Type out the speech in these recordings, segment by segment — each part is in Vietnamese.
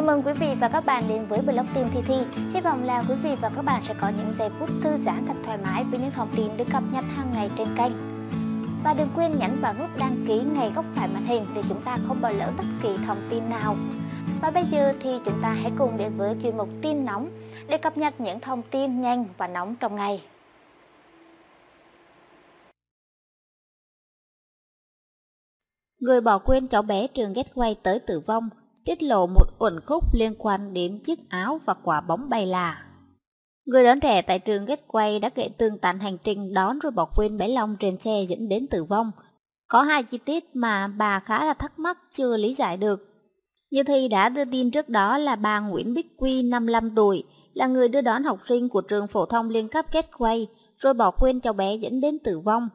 Chào mừng quý vị và các bạn đến với blog tin Thi Thi. Hy vọng là quý vị và các bạn sẽ có những giây phút thư giãn thật thoải mái với những thông tin được cập nhật hàng ngày trên kênh. Và đừng quên nhấn vào nút đăng ký ngay góc phải màn hình để chúng ta không bỏ lỡ bất kỳ thông tin nào. Và bây giờ thì chúng ta hãy cùng đến với chuyên mục tin nóng để cập nhật những thông tin nhanh và nóng trong ngày. Người bỏ quên cháu bé trường Gateway tới tử vong tiết lộ một uẩn khúc liên quan đến chiếc áo và quả bóng bay là. Người đón trẻ tại trường Gateway đã kể tương tàn hành trình đón rồi bỏ quên bé Long trên xe dẫn đến tử vong. Có hai chi tiết mà bà khá là thắc mắc chưa lý giải được. Như thì đã đưa tin trước đó là bà Nguyễn Bích Quy 55 tuổi là người đưa đón học sinh của trường phổ thông liên cấp Gateway rồi bỏ quên cháu bé dẫn đến tử vong.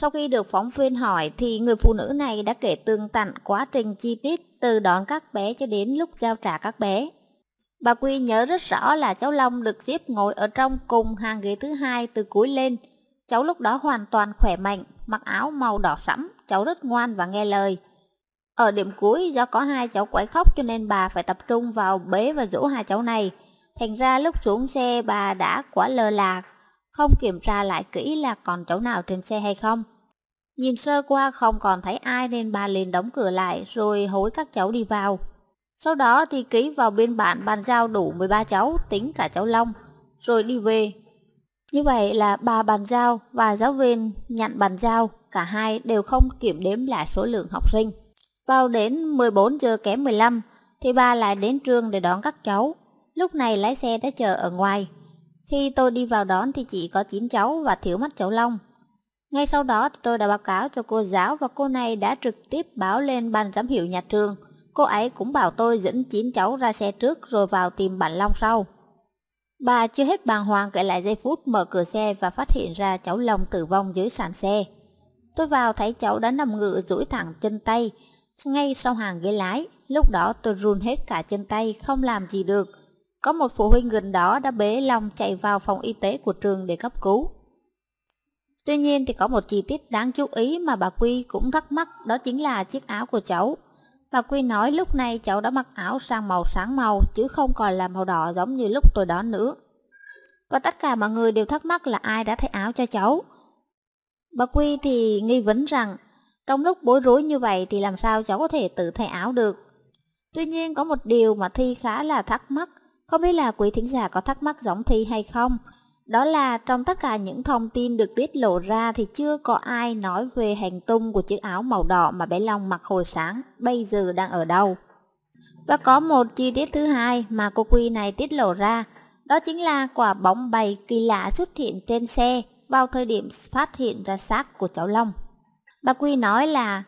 Sau khi được phóng viên hỏi thì người phụ nữ này đã kể tương tận quá trình chi tiết từ đón các bé cho đến lúc giao trả các bé. Bà Quy nhớ rất rõ là cháu Long được xếp ngồi ở trong cùng hàng ghế thứ hai từ cuối lên. Cháu lúc đó hoàn toàn khỏe mạnh, mặc áo màu đỏ sẫm, cháu rất ngoan và nghe lời. Ở điểm cuối do có hai cháu quấy khóc cho nên bà phải tập trung vào bế và dỗ hai cháu này. Thành ra lúc xuống xe bà đã quá lơ là không kiểm tra lại kỹ là còn chỗ nào trên xe hay không. Nhìn sơ qua không còn thấy ai nên bà liền đóng cửa lại rồi hối các cháu đi vào. Sau đó thì ký vào biên bản bàn giao đủ 13 cháu tính cả cháu Long, rồi đi về. Như vậy là bà bàn giao và giáo viên nhận bàn giao, cả hai đều không kiểm đếm lại số lượng học sinh. Vào đến 14 giờ kém 15 thì bà lại đến trường để đón các cháu. Lúc này lái xe đã chờ ở ngoài, khi tôi đi vào đón thì chỉ có 9 cháu và thiếu mắt cháu Long. Ngay sau đó thì tôi đã báo cáo cho cô giáo và cô này đã trực tiếp báo lên ban giám hiệu nhà trường. Cô ấy cũng bảo tôi dẫn 9 cháu ra xe trước rồi vào tìm bạn Long sau. Bà chưa hết bàng hoàng kể lại giây phút mở cửa xe và phát hiện ra cháu Long tử vong dưới sàn xe. Tôi vào thấy cháu đã nằm ngự duỗi thẳng chân tay, ngay sau hàng ghế lái. Lúc đó tôi run hết cả chân tay, không làm gì được. Có một phụ huynh gần đó đã bế lòng chạy vào phòng y tế của trường để cấp cứu. Tuy nhiên thì có một chi tiết đáng chú ý mà bà Quy cũng thắc mắc đó chính là chiếc áo của cháu. Bà Quy nói lúc này cháu đã mặc áo sang màu sáng màu chứ không còn là màu đỏ giống như lúc tôi đó nữa. Và tất cả mọi người đều thắc mắc là ai đã thay áo cho cháu. Bà Quy thì nghi vấn rằng trong lúc bối rối như vậy thì làm sao cháu có thể tự thay áo được. Tuy nhiên có một điều mà Thi khá là thắc mắc không biết là quý thính giả có thắc mắc giống Thi hay không? Đó là trong tất cả những thông tin được tiết lộ ra thì chưa có ai nói về hành tung của chiếc áo màu đỏ mà bé Long mặc hồi sáng, bây giờ đang ở đâu. Và có một chi tiết thứ hai mà cô Quy này tiết lộ ra, đó chính là quả bóng bay kỳ lạ xuất hiện trên xe vào thời điểm phát hiện ra xác của cháu Long. Bà Quy nói là,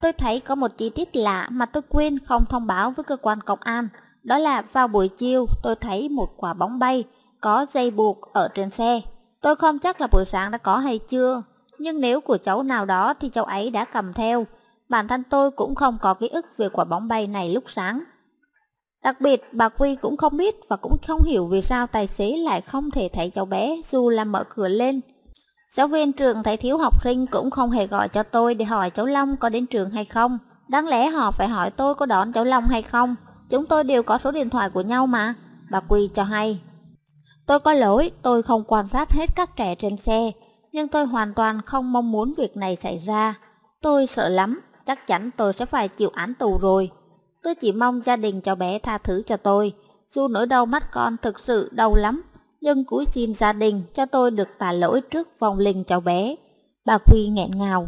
tôi thấy có một chi tiết lạ mà tôi quên không thông báo với cơ quan công an, đó là vào buổi chiều tôi thấy một quả bóng bay có dây buộc ở trên xe. Tôi không chắc là buổi sáng đã có hay chưa, nhưng nếu của cháu nào đó thì cháu ấy đã cầm theo. Bản thân tôi cũng không có ký ức về quả bóng bay này lúc sáng. Đặc biệt, bà Quy cũng không biết và cũng không hiểu vì sao tài xế lại không thể thấy cháu bé dù là mở cửa lên. Giáo viên trường thấy thiếu học sinh cũng không hề gọi cho tôi để hỏi cháu Long có đến trường hay không. Đáng lẽ họ phải hỏi tôi có đón cháu Long hay không chúng tôi đều có số điện thoại của nhau mà, bà quy cho hay. Tôi có lỗi, tôi không quan sát hết các trẻ trên xe, nhưng tôi hoàn toàn không mong muốn việc này xảy ra. Tôi sợ lắm, chắc chắn tôi sẽ phải chịu án tù rồi. Tôi chỉ mong gia đình cháu bé tha thứ cho tôi, dù nỗi đau mắt con thực sự đau lắm, nhưng cúi xin gia đình cho tôi được tả lỗi trước vòng linh cháu bé. Bà Quy nghẹn ngào.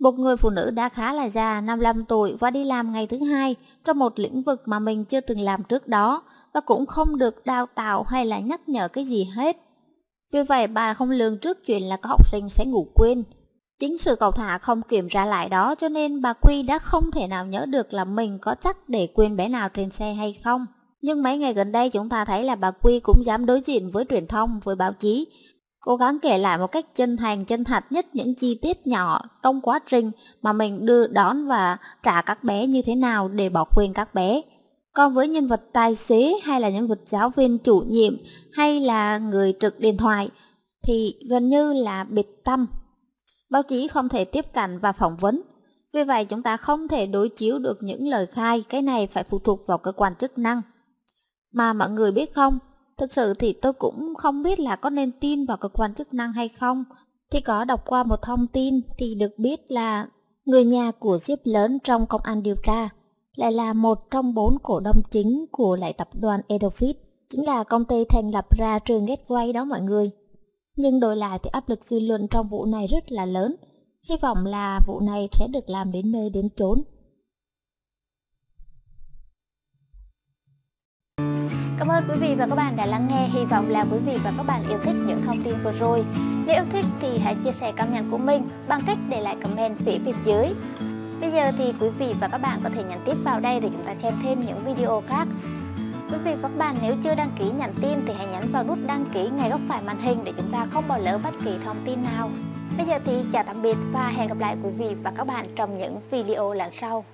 Một người phụ nữ đã khá là già, 55 tuổi và đi làm ngày thứ hai trong một lĩnh vực mà mình chưa từng làm trước đó và cũng không được đào tạo hay là nhắc nhở cái gì hết. Vì vậy bà không lường trước chuyện là có học sinh sẽ ngủ quên. Chính sự cầu thả không kiểm tra lại đó cho nên bà Quy đã không thể nào nhớ được là mình có chắc để quên bé nào trên xe hay không. Nhưng mấy ngày gần đây chúng ta thấy là bà Quy cũng dám đối diện với truyền thông, với báo chí Cố gắng kể lại một cách chân thành, chân thật nhất những chi tiết nhỏ trong quá trình mà mình đưa đón và trả các bé như thế nào để bỏ quên các bé. Còn với nhân vật tài xế hay là nhân vật giáo viên chủ nhiệm hay là người trực điện thoại thì gần như là biệt tâm. Báo chí không thể tiếp cận và phỏng vấn. Vì vậy chúng ta không thể đối chiếu được những lời khai, cái này phải phụ thuộc vào cơ quan chức năng. Mà mọi người biết không, Thực sự thì tôi cũng không biết là có nên tin vào cơ quan chức năng hay không. Thì có đọc qua một thông tin thì được biết là người nhà của Diếp lớn trong công an điều tra lại là một trong bốn cổ đông chính của lại tập đoàn edofit chính là công ty thành lập ra trường Gateway đó mọi người. Nhưng đổi lại thì áp lực dư luận trong vụ này rất là lớn. Hy vọng là vụ này sẽ được làm đến nơi đến chốn. Cảm ơn quý vị và các bạn đã lắng nghe. Hy vọng là quý vị và các bạn yêu thích những thông tin vừa rồi. Nếu yêu thích thì hãy chia sẻ cảm nhận của mình bằng cách để lại comment phía bên dưới. Bây giờ thì quý vị và các bạn có thể nhắn tiếp vào đây để chúng ta xem thêm những video khác. Quý vị và các bạn nếu chưa đăng ký nhận tin thì hãy nhấn vào nút đăng ký ngay góc phải màn hình để chúng ta không bỏ lỡ bất kỳ thông tin nào. Bây giờ thì chào tạm biệt và hẹn gặp lại quý vị và các bạn trong những video lần sau.